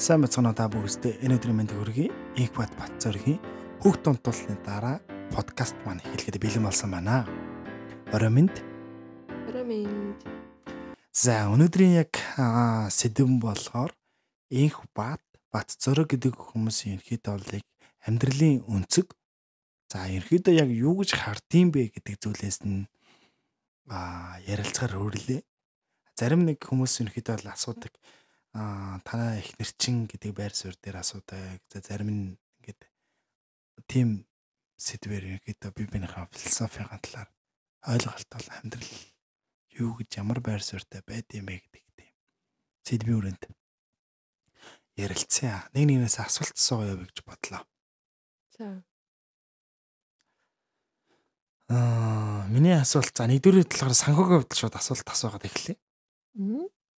Сайн бацгаана та бүхэндээ энэ өдрийн мэнд хүргэе. Игбат Бат зөргийн хөх тунтулны дараа подкаст маань хэлэхэд бэлэн болсон байна. Орой минь. Орой минь. За өнөөдрийн яг сэдв болохоор инх бат бат зөрөг гэдэг хүмүүсийн ерхийдээ олыг амьдралын өнцөг За ерөөдөө яг юу гэж хардив бэ гэдэг зүйлээс нь аа ярилцгаар хөрлөө. Зарим нэг хүмүүс ерөөдөө л асуудаг аа танаа их нэрчин гэдэг байр суурь дээр асуудаг. За зарим нь ингээд тийм сэдвэр ихэд би бинийхээ философийн талаар ойлголттой амьдрал юу гэж ямар байр суурьтай байд юм бэ гэдэг тийм сэдвийн үрэнд ярилцсан. Нэг нэгнээс асуулт асууя гэж бодлоо. За. Аа, э, миний асуулт за нэгдүгээр талаар санхүүгийн хувьд шууд асуулт асуугаад эхлэе.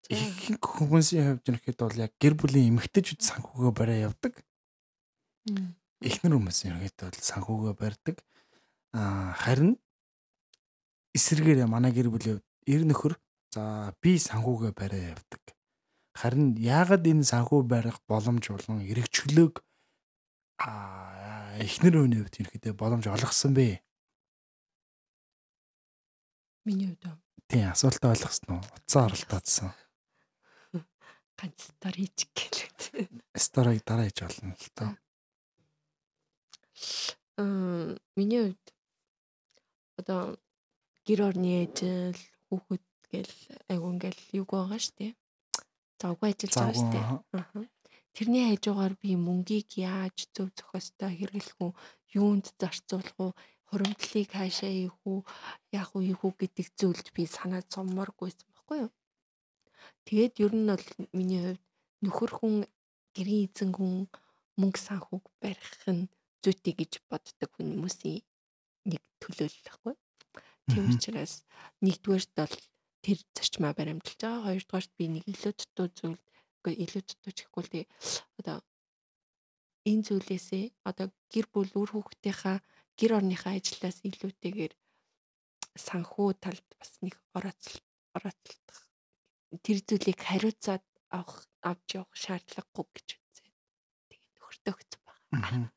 Ихэнх хүмүүсийн хувьд юм хэд бол яг гэр бүлийн эмэгтэйчүүд санхүүгөө бариа явдаг. Эхнэр хүмүүс юм хэд бол санхүүгөө барьдаг. Аа харин эсэргээр манай гэр бүлийн хувьд ер нөхөр за би санхүүгөө бариа явдаг. Харин яагаад энэ санхүү барих боломж болон эргчлөөг аа эхнэр хүний хувьд ерөөдөө боломж олгосон бэ? Миний хувьд. Тийм асуултаа ойлгосноо утсаа оролдоодсон ганц стор хийчих гэлээ. Сторыг дараа хийж болно л тоо. Мм миний хувьд одоо гэр орны ээжэл хүүхэд гэл айгу ингээл юг байгаа штэ. Завгүй ажиллаж байгаа штэ. Аа. Тэрний хажуугаар би мөнгийг яаж зөв зохистой хэрэглэх үү, юунд зарцуулах уу, хуримтлалыг хаашаа хийх үү, яах уу, ийх үү гэдэг зүйлд би санаа цомморгүйсэн баггүй юу? Тэгээд ер нь бол миний хувьд нөхөр хүн, гэрийн эзэн хүн мөнгө санхүүг барих нь зүйтэй гэж боддог хүмүүсийн нэг төлөөлөл байхгүй. Тийм учраас нэгдүгээрт бол тэр зарчмаа баримталж байгаа. Хоёрдугаарт би нэг илүү дутуу зүйл үгүй илүү дутуу ч гэхгүй л тий одоо энэ зүйлээсээ одоо гэр бүл үр хүүхдийнхаа гэр орныхаа ажлаас илүүтэйгээр санхүү талд бас нэг орооцолт орооцолтох тэр зүйлийг хариуцаад авах авч явах шаардлагагүй гэж үзээ. Тэгээд нөхөртөөгцөн байна.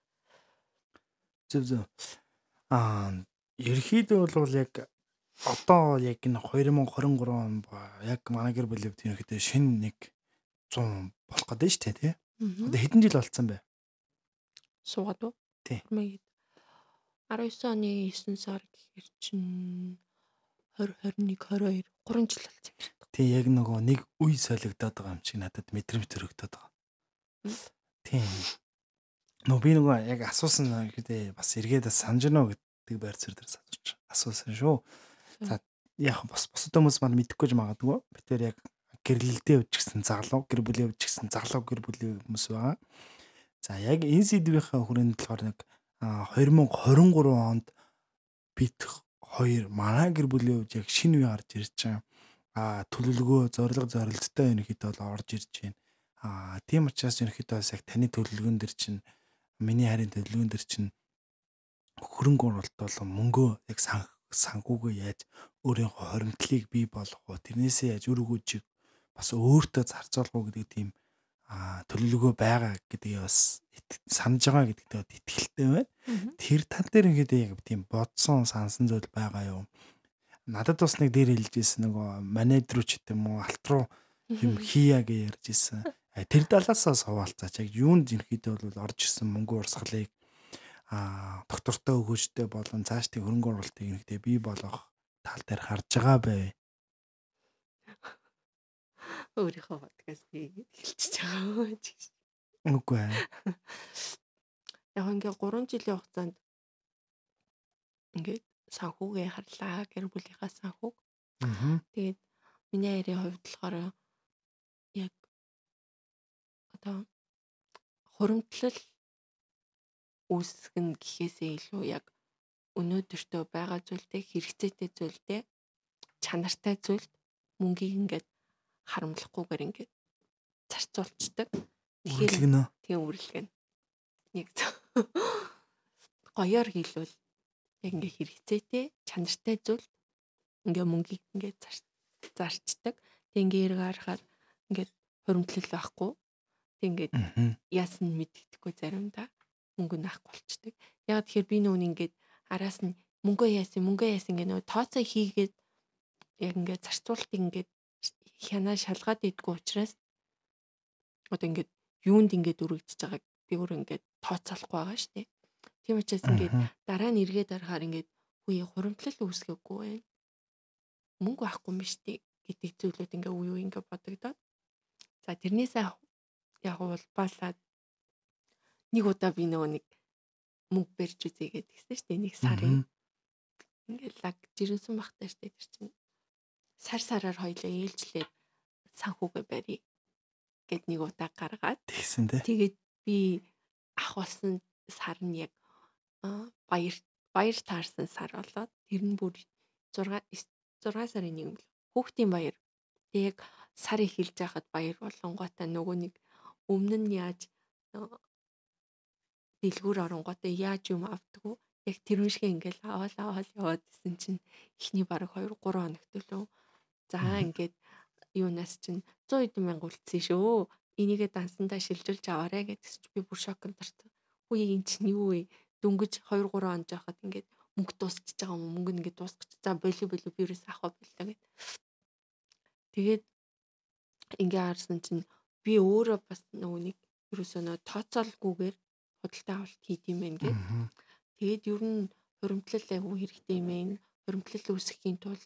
Зөв зөв. Аа ерхийдөө бол яг одоо яг энэ 2023 он ба яг манай гэр бүлийн хувьд ерөнхийдөө шинэ нэг 100 болох гэдэг нь шүү дээ тий. Одоо хэдэн жил болцсон бэ? Суугаад уу? Тий. 19 оны 9 сар гэхэр чинь 20 21 22 3 жил болцсон юм. Тэг яг нөгөө нэг үе солигдоод байгаа юм чи надад мэдрэмж төрөгдөд байгаа. Тийм. Нөө би нөгөө яг асуусан гэдэг бас эргээд санаж нөө гэдэг байр суурь дээр асууж асуусан шүү. За яг бас бусад хүмүүс маань мэдэхгүй ч магадгүй. Би тэр яг гэрлэлдээ явж гисэн заглав, гэр бүлээ явж гисэн заглав гэр бүлийн хүмүүс байгаа. За яг энэ сэдвийнхаа хүрээнд болохоор нэг 2023 онд бит хоёр манай гэр бүлийн хувьд яг шинэ үе гарч ирж байгаа а төлөвлөгөө зориг зорилттой ерөнхийдөө бол орж ирж байна. А тийм учраас ерөнхийдөө бас яг таны төлөвлөгөөн дэр чинь миний харин төлөвлөгөөн дэр чинь хөрөнгө оруулалт болон мөнгөө яг санх санхүүгээ яаж өөрийнхөө хоримтлыг бий болгох уу тэрнээсээ яаж үр өгөөжийг бас өөртөө зарцуулах уу гэдэг тийм төлөвлөгөө байгаа гэдгийг бас санаж байгаа гэдэгт итгэлтэй байна. Тэр тал дээр ингэдэг яг тийм бодсон сансан зүйл байгаа юм надад бас нэг дээр хэлж ирсэн нөгөө манайд руу ч гэдэг юм уу алт руу юм хийя гэж ярьж ирсэн. Э, тэр далаасаа суваалцаач яг юунд зинхээдээ бол орж ирсэн мөнгө урсгалыг а доктортой өгөөжтэй болон цаашдын хөрөнгө оруулалтыг нэгтэй бий болгох тал дээр харж байгаа байв. Өөрийнхөө подкастыг эхэлчихэж байгаа юм чинь. Үгүй ээ. Яг ингээ 3 жилийн хугацаанд ингээд санхүүгээ харлаа гэр бүлийнхаа санхүүг. Тэгээд миний аярийн хувьд болохоор яг одоо хуримтлал үүсгэн гэхээсээ илүү яг өнөөдөртөө байгаа зүйлтэй хэрэгцээтэй зүйлтэй чанартай зүйлд мөнгийг ингээд харамлахгүйгээр ингээд зарцуулцдаг. Тэгэхээр тийм үрлэгэн. Нэг гоёор хийлвэл яг ингээ хэрэгцээтэй чанартай зүйл ингээ мөнгийг ингээ зарчдаг. Тэг ингээ эрг харахаар ингээ хуримтлал байхгүй. Тэг ингээ яасан мэддэхгүй заримдаа мөнгө нь ахгүй болчдөг. Яг тэгэхээр би нүүн ингээ араас нь мөнгөө яасан мөнгөө яасан гэх нөө тооцоо хийгээд яг ингээ зарцуултыг ингээ хянаа шалгаад идэггүй учраас одоо ингээ юунд ингээ дүрэгдэж байгааг би өөр ингээ тооцоолохгүй байгаа шүү дээ. Тийм учраас ингээд дараа нь эргээд орохоор ингээд хүүе хуримтлал үүсгээгүй байх. Мөнгө авахгүй юм биш тий гэдэг зүйлүүд ингээ уу юу ингээ бодогдоод. За тэрнээсээ яг улбаалаад нэг удаа би нөгөө нэг мөнгө бэрж үзье гэдгсэн шүү дээ нэг сарын. Ингээ лаг жирэмсэн бахтай шүү дээ тэр чинь. Сар сараар хоёлоо ээлжлээд санхүүгээ барья гэд нэг удаа гаргаад тэгсэн тий. Тэгээд би ах болсон сар нь яг баяр баяр таарсан сар болоод тэр нь бүр 6 6 сарын нэг юм л хүүхдийн баяр. Тэг яг сар эхэлж байхад баяр болонготой нөгөө нэг өмнө нь яаж дэлгүүр оронготой яаж юм авдггүй яг тэрэн шиг ингээл аваал аваал яваад исэн чинь эхний баг 2 3 хоногт лөө за ингээд юунаас чинь 100 хэдэн мянга үлдсэн шүү. Энийгээ дансандаа шилжүүлж аваарэ гэдгээс чи би бүр шокнт дуртай. Үгүй эн чинь юу вэ? дөнгөж 2 3 он жахад ингээд мөнгө дуусчихж байгаа юм мөнгө ингээд дуусчих. За болио болио вирус авах боллоо гэд. Тэгээд ингээ харсан чинь би өөрөө бас нөгөө нэг ерөөсөө нөө тооцоолгүйгээр худалдаа авалт хийд юм байна гэд. Тэгээд ер нь хуримтлал айгүй хэрэгтэй юм ээ. Хуримтлал үүсгэхийн тулд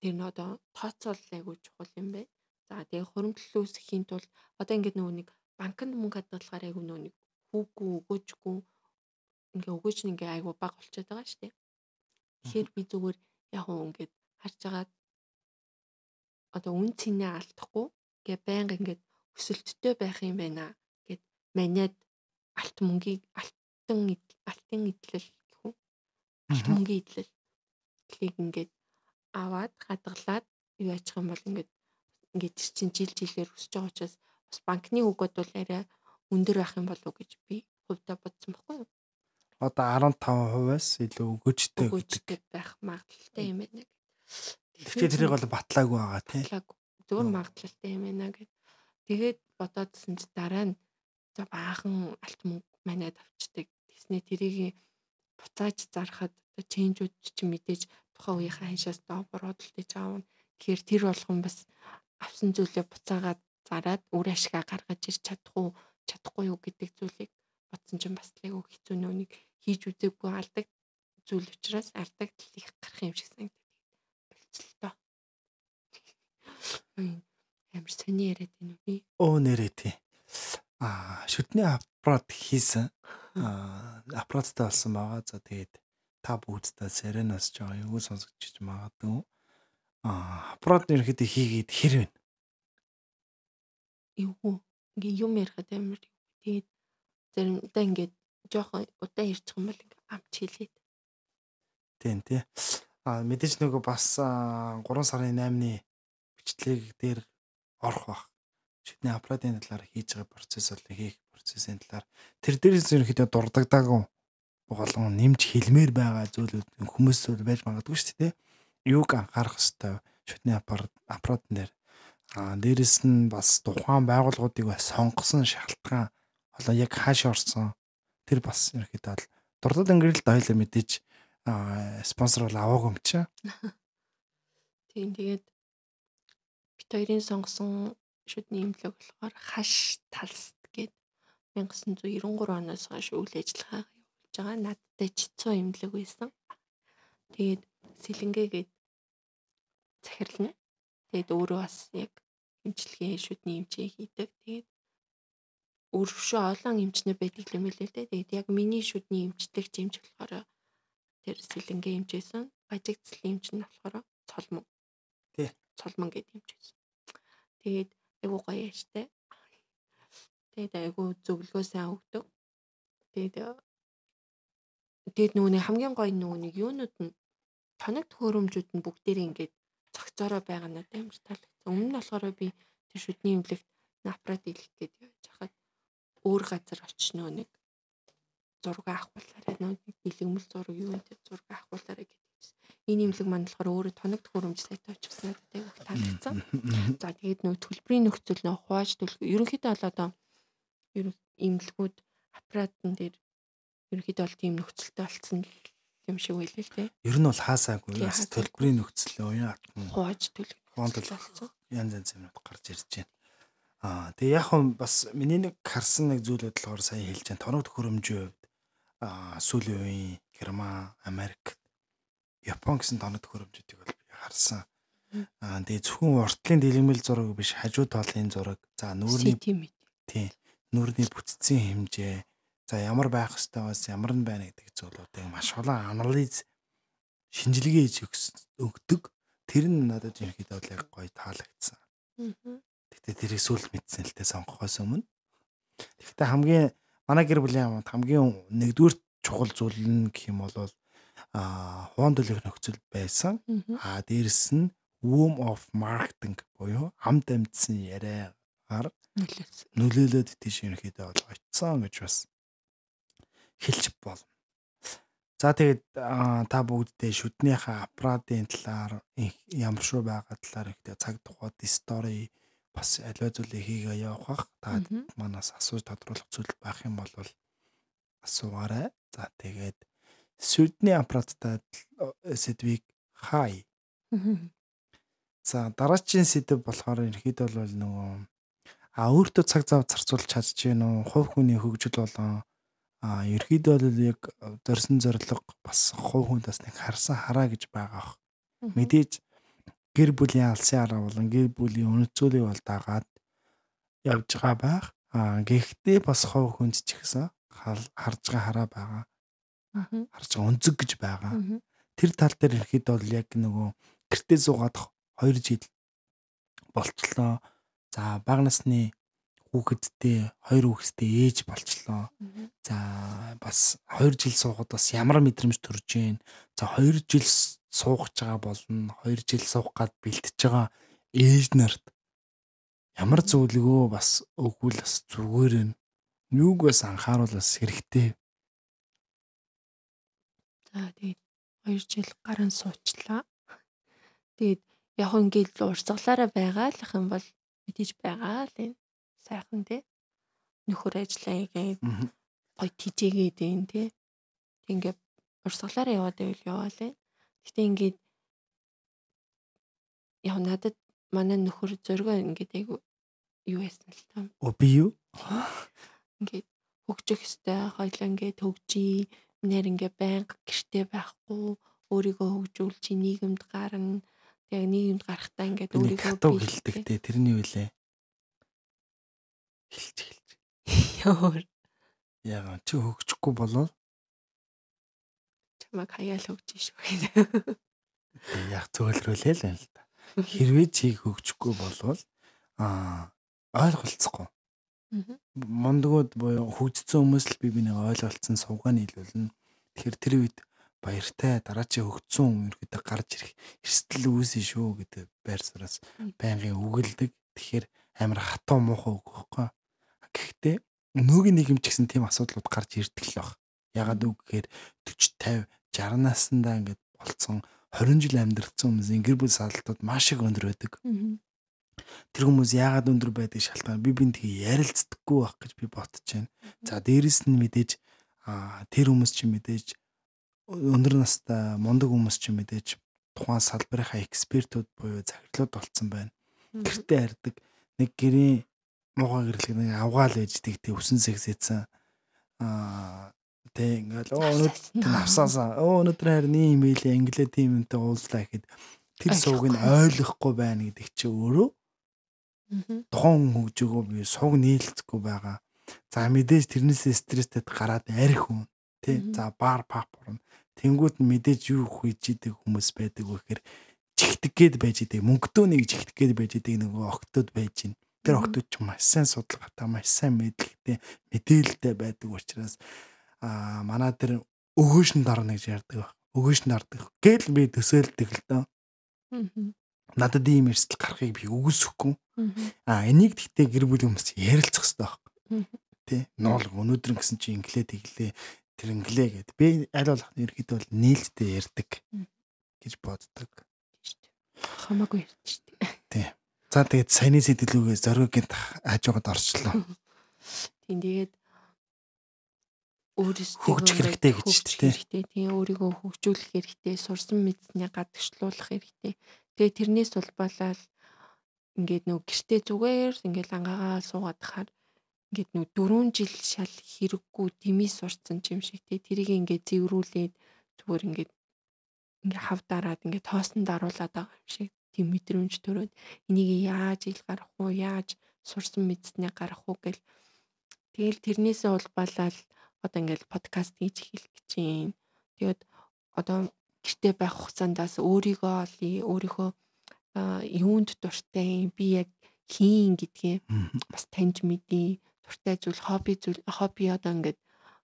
тэр нь одоо тооцоолол айгүй чухал юм байна. За тэгээ хуримтлал үүсгэхийн тулд одоо ингээд нөгөө нэг банкнд мөнгө хадгалахаар айгүй нөгөө нэг хүүгүй өгөөжгүй ингээ өгөөж нь ингээ айгу баг болчиход байгаа шүү дээ. Тэгэхээр би зүгээр яг уу ингээд харж агаад одоо үн цэнэ алдахгүй ингээ байнга ингээд өсөлттэй байх юм байна гэд маниад алт мөнгийг алтан алтын идэл гэх үү? Алт мөнгийн идэл. Тэгийг ингээд аваад хадгалаад юу ачих юм бол ингээд ингээд чинь жил жилээр өсөж байгаа учраас бас банкны үгүүд бол арай өндөр байх юм болов уу гэж би хувьдаа бодсон байхгүй юу? Одоо 15%-аас илүү өгөөжтэй өгөөжтэй байх магадлалтай юм байна гэх. Тэгэхээр тэрийг бол батлаагүй байгаа тийм. Зөвхөн магадлалтай юм байна гэх. Тэгээд бодоодсэн чи дараа нь за баахан алт мөнгө манад авчдаг. Тэснэ тэрийг буцааж зархад одоо чэнжүүд чи мэдээж тухайн үеийнхээ ханшаас доогор хөдөлж аавна. Тэгэхээр тэр болгон бас авсан зүйлээ буцаагаад зараад үр ашгаа гаргаж ирч чадах уу чадахгүй юу гэдэг зүйлийг бодсон чинь бас л айгүй хэцүү нөөнийг хийж үзээгүй алдаг зүйл учраас алдагдал их гарах юм шиг санагдав. Болцлоо. Амар сони яриад байна уу би? Оо нэрээ тий. Аа шүдний аппарат хийсэн. Аа аппараттай болсон байгаа. За тэгээд та бүгдтэй серенос жоо юу сонсогч магадгүй. Аа аппарат ерөөхдөө хийгээд хэрвэн. Юу ингээм юм ярихад амар тэгээд заримдаа ингээд жоохон удаан ярьчих юм бол ингээм амч хилээд. Тийм тий. А мэдээж нөгөө бас 3 сарын 8-ны хүчлэг дээр орох бах. Шүтний аппаратын талаар хийж байгаа процесс бол хийх процессын талаар тэр дээрээс ерөнхийдөө дурдагдаагүй болон нэмж хилмээр байгаа зүйлүүд хүмүүс бол байж магадгүй шүү дээ. Юуг анхаарах хэвээр шүтний аппарат аппаратн дээр Аа дээрэс нь бас тухайн байгууллагуудыг сонгосон шалтгаан одоо яг хааш орсон тэр бас ерөөхдөө л дурдад ангиралд ойлоо мэдээж спонсор бол аваагүй юм чи. Тийм тэгээд бит хоёрын сонгосон шүдний имлэг болохоор хаш талс гээд 1993 оноос хойш үйл ажиллагаа явуулж байгаа. Надтай ч 100 имлэг байсан. Тэгээд сэлэнгээ гээд захирлна. Тэгээд өөрөө бас яг эмчилгээ шүдний эмчээ хийдэг. Тэгээд өрөвшөө олон эмчнэр байдаг юм хэлээ те. Тэгээд яг миний шүдний эмчлэгч эмч болохоор тэр сэлэнгээ эмчээсэн. Бажигцлын эмч нь болохоор цолмон. Тий. Цолмон гэдэг эмч байсан. Тэгээд айгуу гоё яаштай. Тэгээд айгуу зөвлөгөө сайн өгдөг. Тэгээд тэгээд нүуний хамгийн гоё нүуний юунууд нь тоног төхөөрөмжүүд нь бүгдээр ингээд цогцоороо байгаа нь амар таалагдсан. Өмнө нь болохоор би тэр шүдний имлэгт аппарат илэх гээд явж хахад өөр газар очноо нэг зураг авахуулаарай нэг дэлгэмэл зураг юу нэ зураг авахуулаарай гэдэгсэн. Энэ имлэг маань болохоор өөрөө тоног төхөөрөмж сайтай очихсан гэдэг их таалагдсан. За тэгээд нөө төлбөрийн нөхцөл нөө хувааж төлөх ерөнхийдөө бол одоо имлэгүүд аппаратн дээр ерөнхийдөө бол тийм нөхцөлтэй болсон юм шиг байлээ л тий. Ер нь бол хаасаагүй бас төлбөрийн нөхцөл уян атан хувааж төлөв. Хонд төлөв. Янз янз юмнууд гарч ирж байна. Аа тэгээ яг хөө бас миний нэг харсан нэг зүйл бодлогоор сая хэлж जैन тоног төхөөрөмжийн хувьд аа сүүлийн үеийн Герман, Америк, Япон гэсэн тоног төхөөрөмжүүдийг бол харсан. Аа тэгээ зөвхөн уртлын дэлгэмэл зураг биш хажуу талын зураг. За нүүрний тийм нүүрний бүтцийн хэмжээ За ямар байх хэвээр бас ямар нь байна гэдэг зүйлүүдийг маш хулан анализ шинжилгээ хийж өгдөг. Тэр нь надад ерөнхийдөө яг гоё таалагдсан. Тэгтээ тэрийг сүлд мэдсэн л тэ сонгохоос өмнө. Тэгтээ хамгийн манай гэр бүлийн хамт хамгийн нэгдүгээр чухал зүйл нь гэх юм бол а хуан төлөх нөхцөл байсан. А дээрэс нь womb of marketing буюу амд амьдсан яриагаар нөлөөлөд тийш ерөнхийдөө бол очсон гэж бас хэлж болно. За тэгээд та бүгддээ шүднийхээ аппаратын талаар ямар шүү байгаа талаар ихтэй цаг тухайд стори бас аливаа зүйлийг хийгээ явах та манаас асууж тодруулах зүйл байх юм бол асуугаарай. За тэгээд сүдний аппараттай сэдвийг хай. За дараагийн сэдв болохоор ерхийдөө бол нөгөө а өөртөө цаг зав зарцуулж чадж гин үү? Хувь хүний хөгжил болон а ерхийдөө л яг зорьсон зориг бас хуу хүн бас нэг харсан хараа гэж байгаа ах. Мэдээж гэр бүлийн алсын арга болон гэр бүлийн өнцгөлийг бол дагаад явж байгаа байх. А гэхдээ бас хов хүнд ч ихсэн харж байгаа хараа байгаа. Харж байгаа өнцөг гэж байгаа. Тэр тал дээр ихэд бол яг нөгөө гэртээ суугаад 2 жил болтлоо. За баг насны хүүхэдтэй хоёр хүүхэдтэй ээж болчлоо. За бас 2 жил суугаад бас ямар мэдрэмж төрж гээ. За 2 жил суугаж байгаа болно. 2 жил суух гад бэлтэж байгаа ээж нарт ямар зөвлөгөө бас өгвөл бас зүгээр юм. Юуг бас анхааруул бас хэрэгтэй. За тэгээд 2 жил гарын суучлаа. Тэгээд яг ингээд урсгалаараа байгаа л юм бол мэдээж байгаа л энэ сайхан тий. Нөхөр ажиллаа игээд гоё тижээгээд энэ тий. Ингээд урсгалаараа яваад байвал яваалаа. Гэтэ ингээд яг надад манай нөхөр зөргөө ингээд яг юу ясна л та. Оо би юу? Ингээд хөгжих ёстой хоёлоо ингээд хөгжий. Минээр ингээд байнга гэртэй байхгүй өөрийгөө хөгжүүлж нийгэмд гарна. Тэг нийгэмд гарахтаа ингээд өөрийгөө хэлдэг те тэрний үлээ хэлж эхэлж. Йоо. Яга чи хөгжихгүй болов чамаг хаяал хөгжиж шүү гэдэг. Яг цөөлрүүлээ л байна л да. Хэрвээ чи хөгжихгүй болвол аа ойлголцохгүй. Мондгууд буюу хөгжсөн хүмүүс л би бинийг ойлголцсон сувгааны хэлүүлнэ. Тэгэхээр тэр үед баяртай дараачийн хөгжсөн хүн ирэхэд гарч ирэх эрсдэл үүсэн шүү гэдэг байр сураас байнгын үгэлдэг. Тэгэхээр амар хатуу муухай өгөхгүй. Гэхдээ нөгөө нийгэмч гэсэн тийм асуудлууд гарч ирдэг л баг. Ягаад үг гэхээр 40 50 60 наснда ингээд болцсон 20 жил амьдрсан хүмүүсийн гэр бүл салалтууд маш их өндөр байдаг. Тэр хүмүүс яагаад өндөр байдаг шалтгаан би бинт ярилцдаггүй байх гэж би бодож байна. За дээрэс нь мэдээж тэр хүмүүс чинь мэдээж өндөр настай мундаг хүмүүс чинь мэдээж тухайн салбарынхаа экспертүүд буюу захирлууд болцсон байна. Гэртээ ярьдаг нэг гэрийн муухай гэрлэг нэг авгаал ээж тэгтээ үсэн сэгсээсэн аа тэг ингээл оо өнөөдөр авсаасан оо өнөөдөр харин ийм имэйл англиа тийм юмтай уулзлаа гэхэд тэр сууг нь ойлгохгүй байна гэдэг чи өөрөө тухайн хөгжөөгөө би суг нийлцэхгүй байгаа за мэдээж тэрнээс стресстэд гараад арх хүн тий за бар пап урна тэнгууд мэдээж юу хийж идэг хүмүүс байдаг вэ гэхээр чихдэг гээд байж идэг мөнгөдөөний гэж чихдэг гээд байж идэг нөгөө октод байж гин тэр октод ч маш сайн судалгаатай маш сайн мэдлэгтэй мэдээлэлтэй байдаг учраас а манай тэр өгөөшн дарна гэж ярьдаг баг өгөөшн дардаг гээл би төсөөлдөг л доо надад ийм эрсдэл гарахыг би үгүйсэхгүй а энийг гэхдээ гэр бүлийн хүмүүс ярилцах хэрэгтэй баг тий нуул өнөөдөр гэсэн чи инглээ тэглээ тэр инглээ гэд би аль болох ерөөхдөө нийлцтэй ярьдаг гэж боддог хамаагүй ярьж штий. Тий. За тэгээд саяны сэтгэлүүгээ зориугийн хажуугад орчлоо. Тийм тэгээд өөрөөсөө хөгжих хэрэгтэй гэж штий. Хэрэгтэй. Тийм өөрийгөө хөгжүүлэх хэрэгтэй, сурсан мэдснийг гадагшлуулах хэрэгтэй. Тэгээд тэрнээс улбалал ингээд нөгөө гэртээ зүгээр ингээд ангаагаа суугаад хахаар ингээд нөгөө дөрөв жил шал хэрэггүй дэмий сурцсан юм шиг тий тэрийг ингээд зэврүүлээд зүгээр ингээд ингээ хав дараад ингээ тоосон даруулаад байгаа юм шиг тийм мэдрэмж төрөөд энийг яаж ил гарах уу яаж сурсан мэдсэнийг гарах уу гэл тэгэл тэрнээсээ улбалал одоо ингээл подкаст хийж эхэлэх гэж юм. Тэгээд одоо гэртээ байх хугацаандаас өөрийгөө олъё өөрийнхөө юунд дуртай би яг хийн гэдгийг бас таньж мэдээ дуртай зүйл хобби зүйл хобби одоо ингээд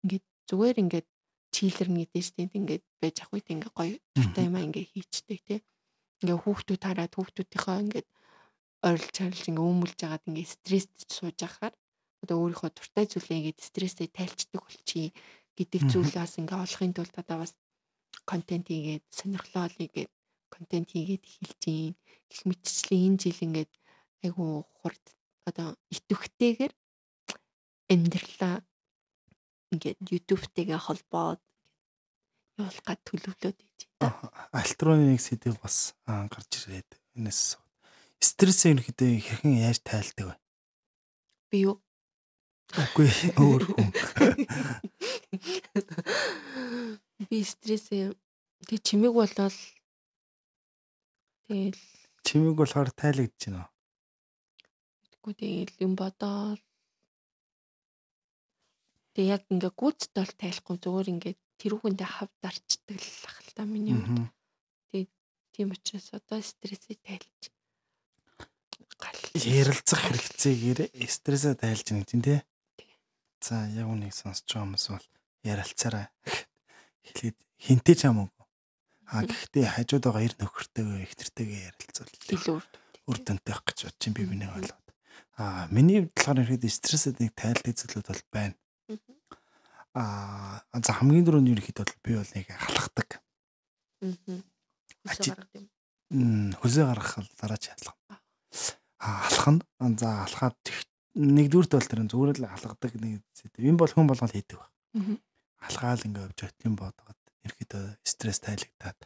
ингээд зүгээр ингээд чийлэрнэ гэдэг штеп ингээд байж ах үед ингээ гоё туфта юм ингээ хийчдэг тий. Ингээ хүүхдүүд хараад хүүхдүүдийнхөө ингээд орил чарилж ингээ өмүүлж агаад ингээ стресст сууж ахаар одоо өөрийнхөө дуртай зүйлээ ингээд стресстэй тайлцдаг болчихъя гэдэг зүйл бас ингээ олохын тулд одоо бас контент хийгээд сонирхлоо олъё контент хийгээд эхэлж гин гэх мэтчлийн энэ жил ингээд айгу хурд одоо итвэхтэйгээр амьдралаа ингээд YouTube-тэйгээ холбоод явуулах гад төлөвлөд ийж байна. Альтруны нэг сэдв бас гарч ирээд энэс стресс ерөнхийдөө хэрхэн яаж тайлдаг вэ? Би юу? Үгүй өөр хүн. Би стресс тэг чимэг болвол тэгэл чимэг болохоор тайлагдаж байна уу? Тэггүй тэгэл юм бодоол Тэгээ яг ингээ гүйтд бол тайлахгүй зүгээр ингээ тэрүүхэндээ хав зарчдаг л хэл та миний хувьд. Тэгээ тийм учраас одоо стрессээ тайлж гал. Ярилцах хэрэгцээгээр стрессээ тайлж нэг тийм тий. За яг үнийг сонсож байгаа хүмүүс бол ярилцаарай хэлээд хинтэй ч юм уу. А гэхдээ хажууд байгаа ер нөхөртэйгээ ихтэртэйгээ ярилцвал илүү үр дүнтэйх гэж бодож би бинэ болоод. А миний бодлохоор ихэд стрессэд нэг тайлдаг зүйлүүд бол байна. Аа за хамгийн дөрөнд ерөөхдөө бол би бол нэг халахдаг. Аа. Хөлөө гаргах л дараач хадлага. Аа алах нь за алхаад нэгдүгээр тал дээр зүгээр л алгадаг нэг зүйл. Энэ бол хүн болгол хийдэг байна. Алгаал ингээ явж байт юм бодоод ерөөхдөө стресс тайлагдаад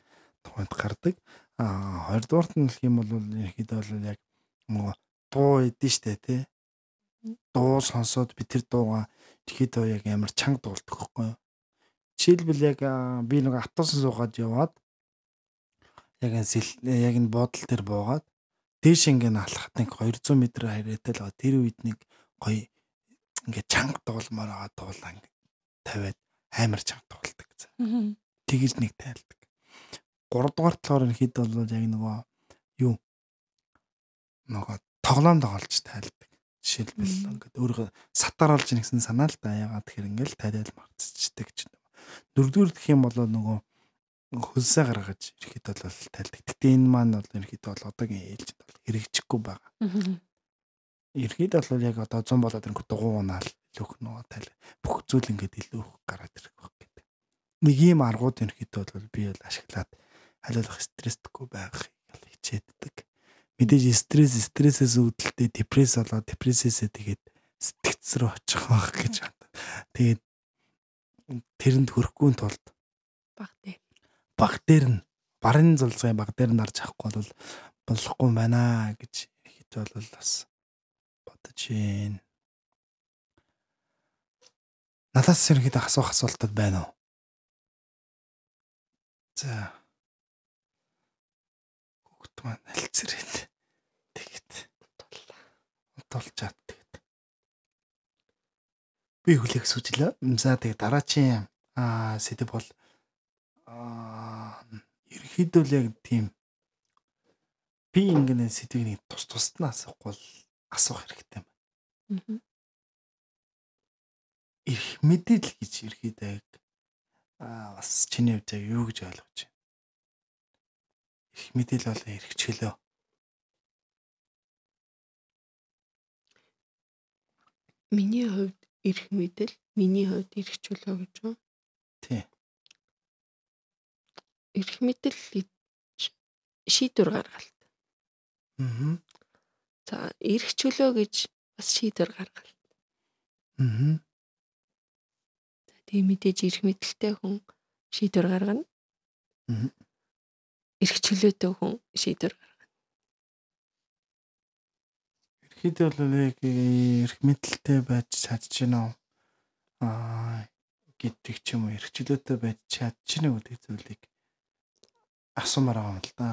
тухайд гардаг. Аа хоёрдугаарт нь гэх юм бол ерөөхдөө бол яг дуу идэв штэ тий. Дуу сонсоод би тэр дуугаа тэгэхэд яг амар чанга дуулдаг хөхгүй юу. Жишээлбэл яг би нэг автобусан суугаад яваад яг энэ яг энэ буудлын дээр буугаад дээш ингээд алхахад нэг 200 м хараатай л тэр үед нэг гоё ингээд чанга дуулмаар байгаа дуулаа ингээд тавиад амар чанга дуулдаг. Тэгэж нэг тайлдаг. 3 дугаар талаар хэд бол яг нөгөө юу нөгөө тоглоом тоглож тайлдаг жишээлбэл ингээд өөрөө сатар олж ирэх гэсэн санаа л да ягаад тэгэхээр ингээд тариал марцчдаг ч юм. Дөрөвдүгээр гэх юм бол нөгөө хөлсөө гаргаж ирэхэд бол тайлдаг. Гэтэ энэ маань бол ерөөхдөө бол одоогийн ээлжид бол хэрэгжихгүй байгаа. Ерөөхдөө бол яг одоо 100 болоод ирэхэд дугуй унаал илүү их нөгөө тайл бүх зүйл ингээд илүү их гараад ирэх баг гэдэг. Нэг ийм аргууд ерөөхдөө бол би бол ашиглаад хариулах стрессдэггүй байх хичээддэг мэдээж стресс стрессээс үүдэлтэй депресс болоо депрессээсээ тэгээд сэтгц рүү очих байх гэж байна. Тэгээд тэрэнд хүрэхгүй тулд баг дээр баг дээр нь барын зулцгийн баг дээр нь арч авахгүй бол болохгүй байна гэж хэд бол бас бодож байна. Надаас ерөнхийдөө асуух асуултууд байна уу? За маань алцэрээд тэгээд тулчаад тэгээд би хүлээх сүжлээ. За тэгээд дараачийн аа сэдв бол аа ерөөхдөө л яг тийм би ингэнэ сэдвийг нэг тус тусдаа асахгүй бол асуух хэрэгтэй юм. Аа. Ирэх мэдээлэл гэж ерөөхдөө аа бас чиний хувьд яг юу гэж ойлгож их мэдээлэл болон эрхчлөө. Миний хувьд эрх мэдэл, миний хувьд эрхчлөө гэж үү? Тий. Эрх мэдэл шийдвэр гаргалт. Аа. За, эрхчлөө гэж бас шийдвэр гаргалт. Аа. За, тийм мэдээж эрх мэдэлтэй хүн шийдвэр гаргана. Аа эрх чөлөөтэй хүн шийдвэр гаргана. Ерхийдээ бол яг эрх мэдлэлтэй байж чадж гинөө аа гэдэг ч юм уу эрх чөлөөтэй байж чадж гинөө гэдэг зүйлийг асуумаар байгаа юм л да.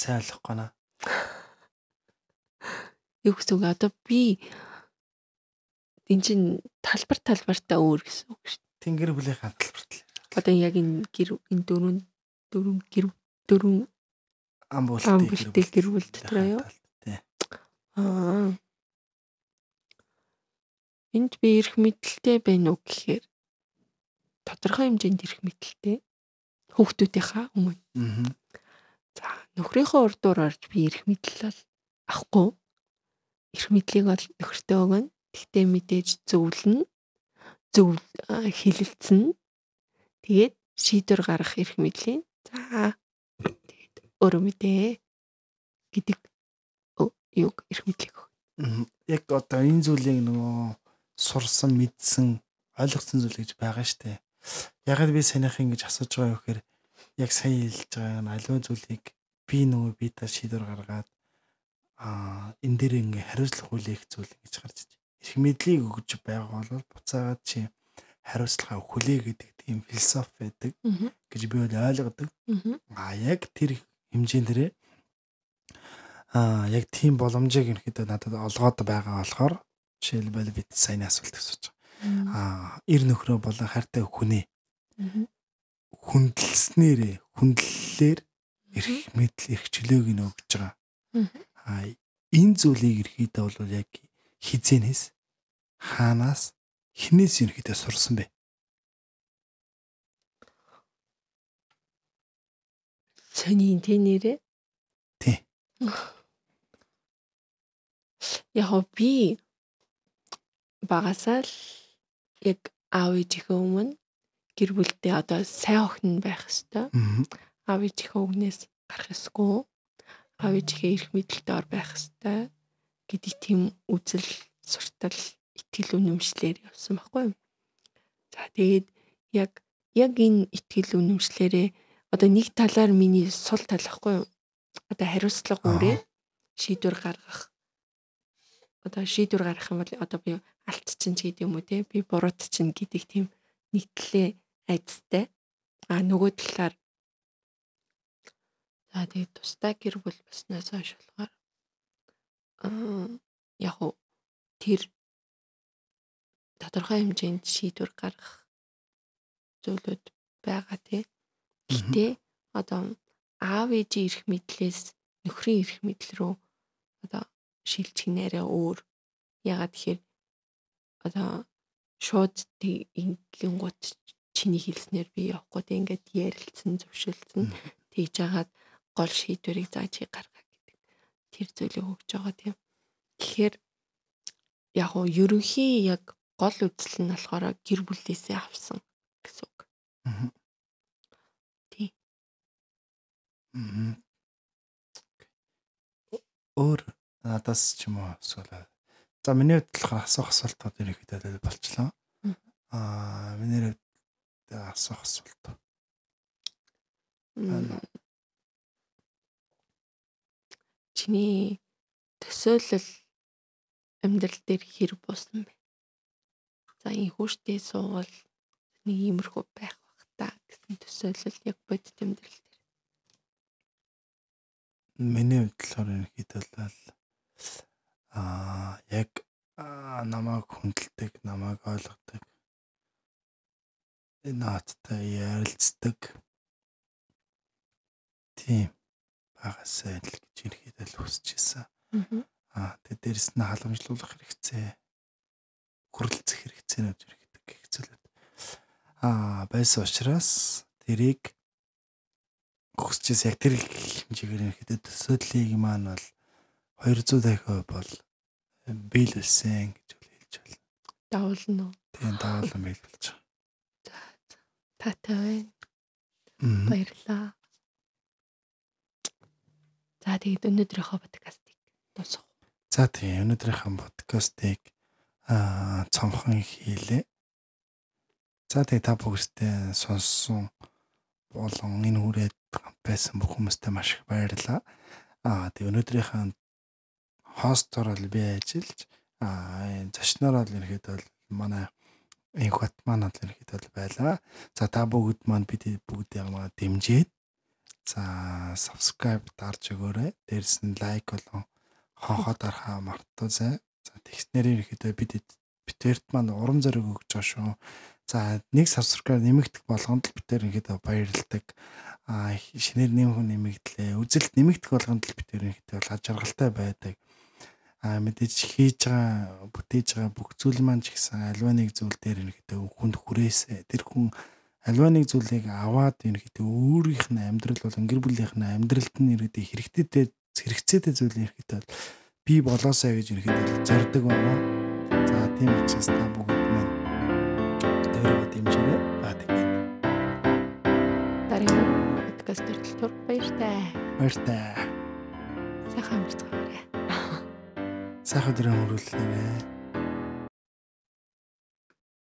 сайн ойлгох гэнэ. Юу гэсэн үг одоо би эн чин талбар талбартаа өөр гэсэн үг шүү дээ. Тэнгэр бүлийнхэн талбарт л. Одоо яг энэ гэр энэ дөрөв дөрөв гэр дөрөв амбуултай гэр бүл дотор аа. Аа. Энд би эрх мэдэлтэй байна уу гэхээр тодорхой хэмжээнд эрх мэдэлтэй хүүхдүүдийнхаа өмнө. Аа. За, нөхрийнхөө урд дуур орж би эрх мэдэл авахгүй эрх мэдлийг бол нөхөртөө өгнө. Тэгтээ мэдээж зөвлөн зөв хилэлцэн. Тэгээд шийдвэр гарах эрх мэдлийн за тэгээд өөрөө мэдээ гэдэг юг эрх мэдлийг өгнө. Яг одоо энэ зүйлийг нөгөө сурсан, мэдсэн, ойлгосон зүйл гэж байгаа штэ. Ягаад би санийх ингэж асууж байгаа вэ гэхээр яг сайн хэлж байгаа нь аливаа зүйлийг би нөгөө бие даа шийдвэр гаргаад а энэ дээр ингээ хариуцлага хүлээх зүйл ингэж гарч иж. Эрх мэдлийг өгж байгаа бол буцаагаад чи хариуцлагаа хүлээ гэдэг тийм философи байдаг гэж би бол ойлгодог. А яг тэр хэмжээндээ а яг тийм боломжийг ерөөхдөө надад олгоод байгаа болохоор жишээлбэл бид сайн асуулт асууж байгаа. А эр нөхрөө болон хайртай хүнээ хүндэлснээр хүндлэлээр эрх мэдл эрх чөлөөг нь өгж байгаа энэ зүйлийг ерхийдээ бол яг хизэнээс хаанаас хинээс ерхийдээ сурсан бэ? Цэний тэ нэрэ? Тий. Яг би багасаал яг аав ээжийнхээ өмнө гэр бүлдээ одоо сайн охин байх хэвээр аав ээжийнхээ өгнөөс гарах ёсгүй хувь ижихээ эрх мэдэлтэй ор байх хэвээр гэдэг тийм үзэл суртал итгэл үнэмшлэр явсан байхгүй юу. За тэгээд яг яг энэ итгэл үнэмшлэрээ одоо нэг талаар миний сул тал байхгүй юу. Одоо хариуцлага өөрөө шийдвэр гаргах одоо шийдвэр гаргах юм бол одоо би алтчин ч гэдэг юм уу те би буруутчин гэдэг тийм нийтлээ айдастай. А нөгөө талаар За тэгээд тусдаа гэр бүл болсноос хойш болохоор яг уу тэр тодорхой хэмжээнд шийдвэр гаргах зүйлүүд байгаа тий. Гэтэ одоо аав ээжийн эрх мэдлээс нөхрийн эрх мэдл рүү одоо шилж хийнээрээ өөр. Ягаад тэгэхээр одоо шууд ингийн гут чиний хэлснээр би явахгүй тий ингээд ярилцсан зөвшөлдсөн тэгж хагаад гол шийдвэрийг зааж гаргаа гэдэг. Тэр зүйлийг өгж байгаа тийм. Тэгэхээр яг уу ерөнхий яг гол үзэл нь болохоор гэр бүлээсээ авсан гэсэн үг. Аа. Тий. Аа. Өөр надаас ч юм уу эсвэл за миний хувьд болохоор асуух асуултууд ерөнхийдөө болчлоо. Аа миний хувьд асуух асуулт. Аа чиний төсөөлөл амьдрал дээр хэр буусан бэ? За энэ хүүхдээ суувал нэг иймэрхүү байх бах та гэсэн төсөөлөл яг бодит амьдрал дээр. Миний бодлоор энэ хэдэлэл аа яг намайг хүндэлдэг, намайг ойлгодог энэ наадтай ярилцдаг. Тийм агасаа л гэж ерхийдээ л хүсэж исэн. Аа тэгээд дээрэс нь халамжлуулах хэрэгцээ хөрөлцөх хэрэгцээнүүд ерхийдэг хэцүүлээд аа байсан учраас тэрийг хүсэж исэн. Яг тэр хэмжээгээр ерхийдээ төсөөллийг маань бол 200 дахио бол биелүүлсэн гэж хэлж байна. Давуулна уу? Тийм давуулан биелүүлж байгаа. За. Татай байна. Баярлалаа. За тэгээд өнөөдрийнхөө подкастыг дуусгах. За тийм өнөөдрийнхөө подкастыг аа цонхон хийлээ. За тэгээд та бүхэстэй сонссон болон энэ хүрээд байсан бүх хүмүүстээ маш их баярлалаа. Аа тэгээд өнөөдрийнхөө хостор бол би ажиллаж аа зочноор бол ерхэд бол манай энэ хот манад ерхэд бол байлаа. За та бүгд маань бид бүгдийг маань дэмжиж За subscribe дарж өгөөрэй. Дээрс нь лайк болон хонхоо дарахаа мартаогүй. За тэгснээр ихэд бид битэрт маань урам зориг өгч байгаа шүү. За нэг subscribe нэмэгдэх болгонд л битэр ихэд баярлдаг. А шинээр нэм хүн нэмэгдлээ. Үзэлт нэмэгдэх болгонд л битэр ихэд бол ажиргалтай байдаг. А мэдээж хийж байгаа бүтээж байгаа бүх зүйл маань ч гэсэн альва нэг зүйл дээр ихэд хүнд хүрээсэ тэр хүн Альва нэг зүйлийг аваад ерөөхдөө өөрийнх нь амьдрал болон гэр бүлийнх нь амьдралд нь ерөөдөө хэрэгтэйтэй хэрэгцээтэй зүйл ерөөхдөө би болоосаа гэж ерөөхдөө зорддог байна. За тийм учраас та бүгд маань өөрөө дэмжээрэй. Баа тэгээд. Дарин подкаст төрөлтөөр баяртай. Баяртай. Сайхан амжилт гаргаарай. Сайхан өдөр өнгөрүүлээрэй.